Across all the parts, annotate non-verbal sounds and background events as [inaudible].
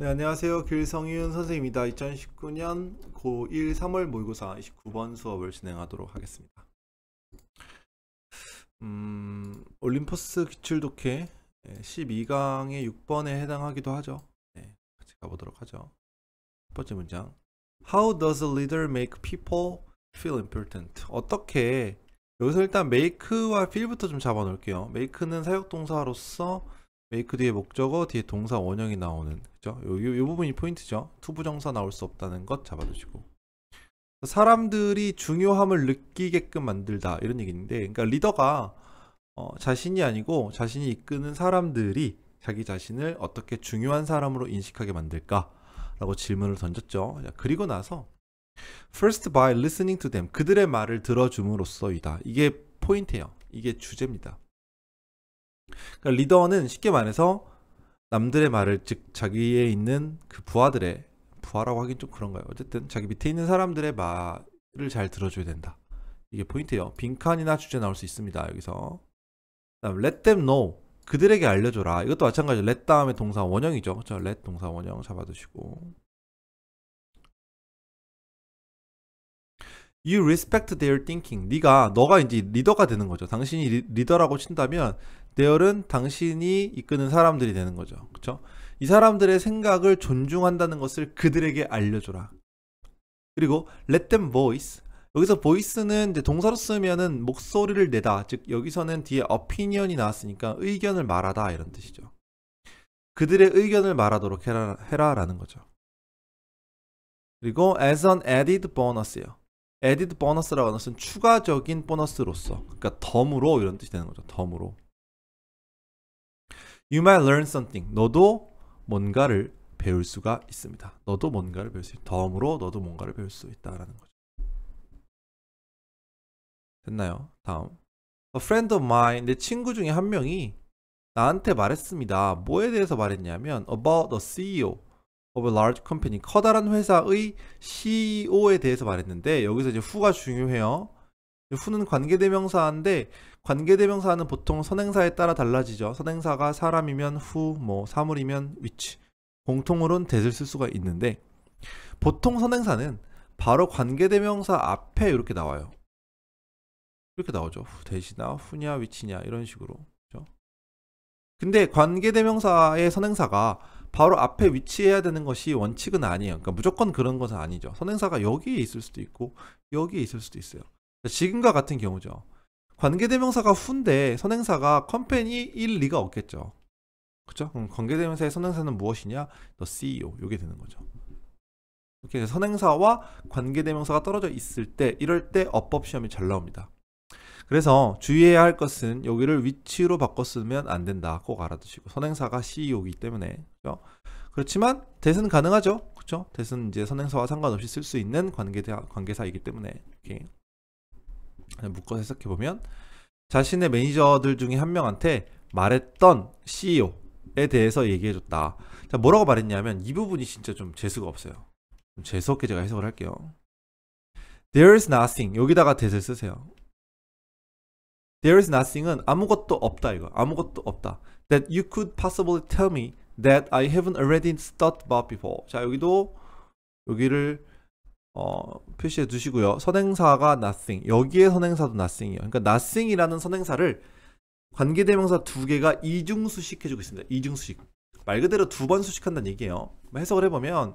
네, 안녕하세요. 길성윤 선생입니다. 2019년 고1 3월 모의고사 29번 수업을 진행하도록 하겠습니다. 음, 올림포스 기출독해 12강의 6번에 해당하기도 하죠. 네, 같이 가보도록 하죠. 첫 번째 문장. How does a leader make people feel important? 어떻게 여기서 일단 make와 feel부터 좀 잡아놓을게요. make는 사역동사로서 메이크 뒤에 목적어 뒤에 동사 원형이 나오는 그죠? 요, 요, 요 부분이 포인트죠. 투부정사 나올 수 없다는 것 잡아두시고 사람들이 중요함을 느끼게끔 만들다 이런 얘기인데 그러니까 리더가 어, 자신이 아니고 자신이 이끄는 사람들이 자기 자신을 어떻게 중요한 사람으로 인식하게 만들까? 라고 질문을 던졌죠. 그리고 나서 first by listening to them 그들의 말을 들어줌으로써이다. 이게 포인트예요. 이게 주제입니다. 그러니까 리더는 쉽게 말해서 남들의 말을 즉 자기에 있는 그 부하들의 부하라고 하긴 좀 그런가요? 어쨌든 자기 밑에 있는 사람들의 말을 잘 들어줘야 된다. 이게 포인트예요. 빈칸이나 주제 나올 수 있습니다. 여기서 다음 let them know 그들에게 알려줘라. 이것도 마찬가지로 let 다음에 동사 원형이죠. 그렇 let 동사 원형 잡아두시고 You respect their thinking. 네가 너가 이제 리더가 되는 거죠. 당신이 리, 리더라고 친다면 내열은 당신이 이끄는 사람들이 되는 거죠. 그쵸이 사람들의 생각을 존중한다는 것을 그들에게 알려줘라. 그리고 let them voice. 여기서 voice는 이제 동사로 쓰면은 목소리를 내다. 즉 여기서는 뒤에 opinion이 나왔으니까 의견을 말하다 이런 뜻이죠. 그들의 의견을 말하도록 해라, 해라라는 거죠. 그리고 as an added bonus요. added bonus라고 하는 것은 추가적인 보너스로서, 그러니까 덤으로 이런 뜻이 되는 거죠. 덤으로. You might learn something. 너도 뭔가를 배울 수가 있습니다. 너도 뭔가를 배울 수 있다. 덤으로 너도 뭔가를 배울 수 있다라는 거죠. 됐나요? 다음. A friend of mine, 내 친구 중에 한 명이 나한테 말했습니다. 뭐에 대해서 말했냐면 about a CEO of a large company, 커다란 회사의 CEO에 대해서 말했는데 여기서 이제 후가 중요해요. 후는 관계대명사인데 관계대명사는 보통 선행사에 따라 달라지죠. 선행사가 사람이면 후, 뭐 사물이면 위치. 공통으로는 대를 쓸 수가 있는데 보통 선행사는 바로 관계대명사 앞에 이렇게 나와요. 이렇게 나오죠. 후 대시나 후냐 위치냐 이런 식으로. 그렇죠? 근데 관계대명사의 선행사가 바로 앞에 위치해야 되는 것이 원칙은 아니에요. 그러니까 무조건 그런 것은 아니죠. 선행사가 여기에 있을 수도 있고 여기에 있을 수도 있어요. 지금과 같은 경우죠. 관계대명사가 후인데 선행사가 컴팬니일 리가 없겠죠. 그쵸? 그럼 관계대명사의 선행사는 무엇이냐? t CEO. 요게 되는 거죠. 이렇게 선행사와 관계대명사가 떨어져 있을 때 이럴 때 어법 시험이 잘 나옵니다. 그래서 주의해야 할 것은 여기를 위치로 바꿔 쓰면 안 된다. 꼭 알아두시고 선행사가 CEO이기 때문에 그렇죠? 그렇지만 대은 가능하죠. 그렇죠? 대은 이제 선행사와 상관없이 쓸 수 있는 관계 관계사이기 때문에 이렇게 묶어서 해석해 보면 자신의 매니저들 중에 한 명한테 말했던 CEO에 대해서 얘기해 줬다. 자, 뭐라고 말했냐면 이 부분이 진짜 좀 재수가 없어요. 좀 재수 없게 제가 해석을 할게요. There is nothing 여기다가 대을 쓰세요. There is nothing은 아무것도 없다 이거. 아무것도 없다. That you could possibly tell me that I haven't already thought about before. 자 여기도 여기를 어, 표시해 두시고요. 선행사가 nothing. 여기에 선행사도 nothing이에요. 그러니까 nothing이라는 선행사를 관계대명사 두 개가 이중수식 해주고 있습니다. 이중수식. 말 그대로 두 번 수식한다는 얘기예요. 해석을 해보면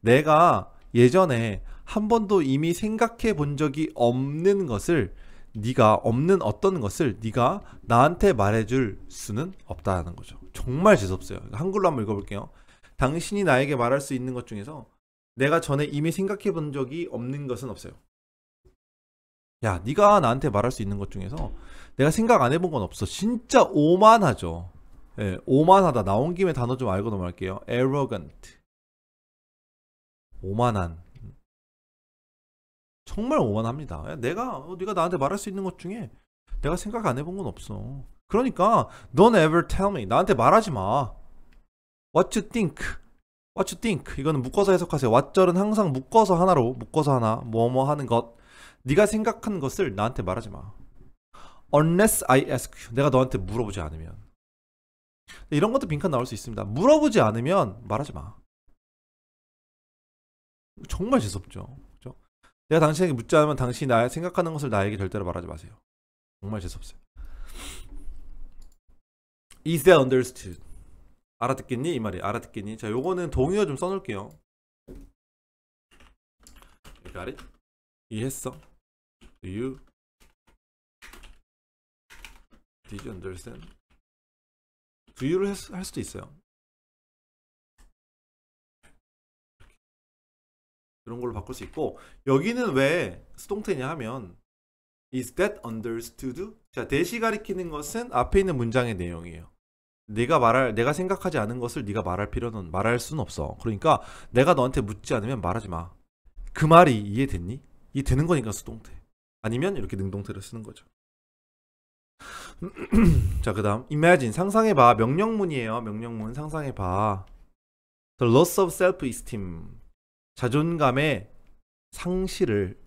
내가 예전에 한 번도 이미 생각해 본 적이 없는 것을 네가 없는 어떤 것을 네가 나한테 말해줄 수는 없다는 거죠. 정말 재수없어요. 한글로 한 번 읽어볼게요. 당신이 나에게 말할 수 있는 것 중에서 내가 전에 이미 생각해 본 적이 없는 것은 없어요. 야, 네가 나한테 말할 수 있는 것 중에서 내가 생각 안 해 본 건 없어. 진짜 오만하죠. 예, 오만하다. 나온 김에 단어 좀 알고 넘어갈게요. arrogant. 오만한. 정말 오만합니다. 야, 내가 어, 네가 나한테 말할 수 있는 것 중에 내가 생각 안 해 본 건 없어. 그러니까 don't ever tell me. 나한테 말하지 마. What you think? What you think? 이거는 묶어서 해석하세요. 왓절은 항상 묶어서 하나로 묶어서 하나 뭐 뭐 하는 것. 네가 생각한 것을 나한테 말하지 마. Unless I ask you. 내가 너한테 물어보지 않으면. 이런 것도 빈칸 나올 수 있습니다. 물어보지 않으면 말하지 마. 정말 재수없죠. 그죠? 내가 당신에게 묻지 않으면 당신이 나 생각하는 것을 나에게 절대로 말하지 마세요. 정말 재수없어요. Is that understood? 알아듣겠니? 이 말이 알아듣겠니? 자, 요거는 동의어 좀 써놓을게요. You got it? 이해했어? Do you? Did you understand? Do you를 할 수도 있어요. 이런 걸로 바꿀 수 있고 여기는 왜 수동태냐 하면 is that understood? 자 대시 가리키는 것은 앞에 있는 문장의 내용이에요. 내가 말할 내가 생각하지 않은 것을 네가 말할 필요는 말할 수는 없어. 그러니까 내가 너한테 묻지 않으면 말하지 마. 그 말이 이해됐니? 이해되는 거니까 수동태. 아니면 이렇게 능동태를 쓰는 거죠. [clears throat] 자, 그다음 imagine 상상해 봐. 명령문이에요. 명령문 상상해 봐. The loss of self-esteem. 자존감의 상실을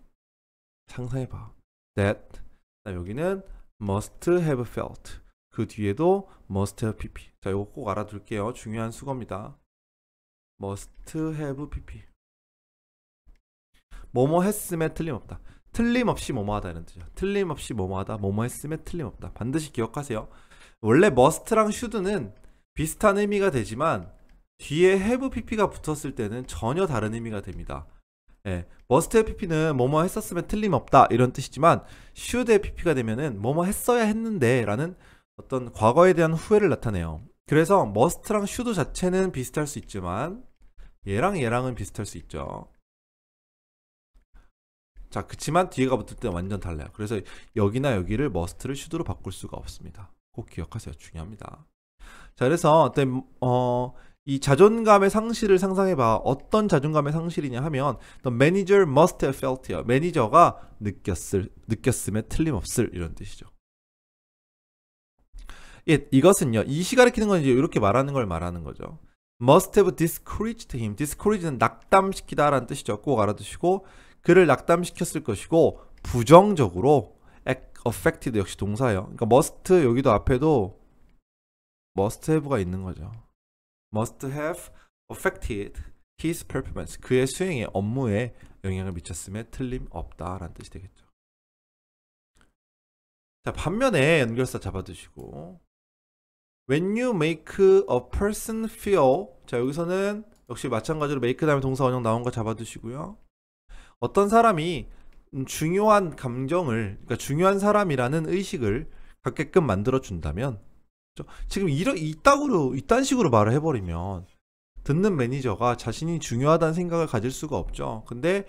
상상해 봐. That 여기는 must have felt. 그 뒤에도 must have pp. 자, 이거 꼭 알아둘게요. 중요한 수거입니다. must have pp. 뭐뭐 했음에 틀림없다. 틀림없이 뭐뭐하다는 뜻이야. 틀림없이 뭐뭐하다, 뭐뭐 했음에 틀림없다. 반드시 기억하세요. 원래 must랑 should는 비슷한 의미가 되지만 뒤에 have pp가 붙었을 때는 전혀 다른 의미가 됩니다. 예, must have pp는 뭐뭐 했었으면 틀림없다 이런 뜻이지만 should have pp가 되면은 뭐뭐 했어야 했는데 라는 어떤 과거에 대한 후회를 나타내요. 그래서 머스트랑 슈드 자체는 비슷할 수 있지만 얘랑 얘랑은 비슷할 수 있죠. 자, 그치만 뒤에가 붙을 때 완전 달라요. 그래서 여기나 여기를 머스트를 슈드로 바꿀 수가 없습니다. 꼭 기억하세요. 중요합니다. 자, 그래서 어떤 어, 이 자존감의 상실을 상상해봐. 어떤 자존감의 상실이냐 하면 the manager must have felt h 매니저가 느꼈을 느꼈음에 틀림없을 이런 뜻이죠. 예, 이것은요. 이시 가리키는 건 이제 이렇게 말하는 걸 말하는 거죠. must have discouraged him. discourage는 낙담시키다라는 뜻이죠. 꼭 알아두시고 그를 낙담시켰을 것이고 부정적으로 affected 역시 동사예요. 그러니까 must 여기도 앞에도 must have가 있는 거죠. must have affected his performance. 그의 수행에 업무에 영향을 미쳤음에 틀림없다라는 뜻이 되겠죠. 자, 반면에 연결사 잡아두시고 When you make a person feel 자 여기서는 역시 마찬가지로 make 다음에 동사 원형 나온 거 잡아두시고요. 어떤 사람이 음, 중요한 감정을 그러니까 중요한 사람이라는 의식을 갖게끔 만들어 준다면 지금 이러 이따구로 이딴 식으로 말을 해버리면 듣는 매니저가 자신이 중요하다는 생각을 가질 수가 없죠. 근데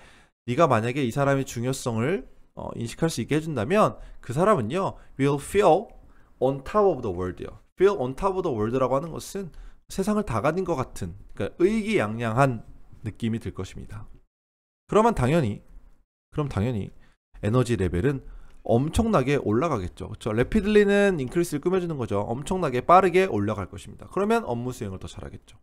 네가 만약에 이 사람의 중요성을 어, 인식할 수 있게 해준다면 그 사람은요 will feel on top of the world요. built on top of the world라고 하는 것은 세상을 다 가진 것 같은 그러니까 의기양양한 느낌이 들 것입니다. 그러면 당연히 그럼 당연히 에너지 레벨은 엄청나게 올라가겠죠. 그렇죠? 래피들리는 인크리스를 꾸며주는 거죠. 엄청나게 빠르게 올라갈 것입니다. 그러면 업무 수행을 더 잘하겠죠.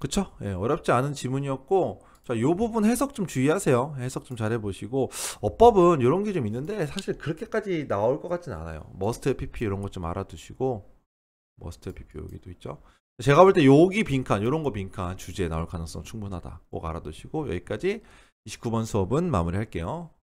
그쵸? 예, 어렵지 않은 지문이었고 자, 요 부분 해석 좀 주의하세요. 해석 좀 잘 해보시고 어법은 이런 게 좀 있는데 사실 그렇게까지 나올 것 같진 않아요. 머스트 PP 이런 것 좀 알아두시고 머스트 PP 여기도 있죠. 제가 볼 때 여기 빈칸 요런거 빈칸 주제에 나올 가능성 충분하다. 꼭 알아두시고 여기까지 29번 수업은 마무리할게요.